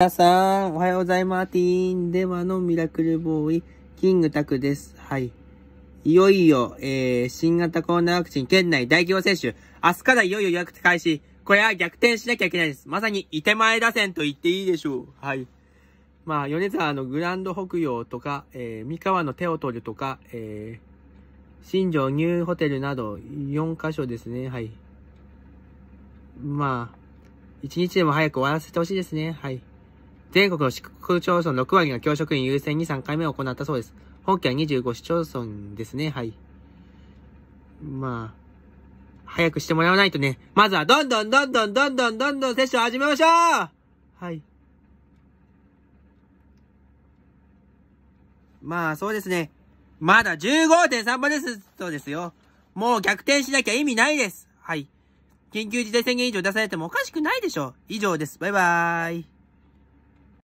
皆さん、おはようございます。ティーンではのミラクルボーイ、キングタクです。はい。いよいよ、えー、新型コロナワクチン県内大規模接種。明日からいよいよ予約開始。これは逆転しなきゃいけないです。まさに、いて前打線と言っていいでしょう。はい。まあ、米沢のグランド北洋とか、えー、三河の手を取るとか、えー、新庄ニューホテルなど、4カ所ですね。はい。まあ、一日でも早く終わらせてほしいですね。はい。全国の市区町村6割の教職員優先に3回目を行ったそうです。本県は25市町村ですね、はい。まあ、早くしてもらわないとね。まずは、どんどんどんどんどんどんどんどんセッション始めましょうはい。まあ、そうですね。まだ15.3倍ですそうですよ。もう逆転しなきゃ意味ないです。はい。緊急事態宣言以上出されてもおかしくないでしょう。以上です。バイバーイ。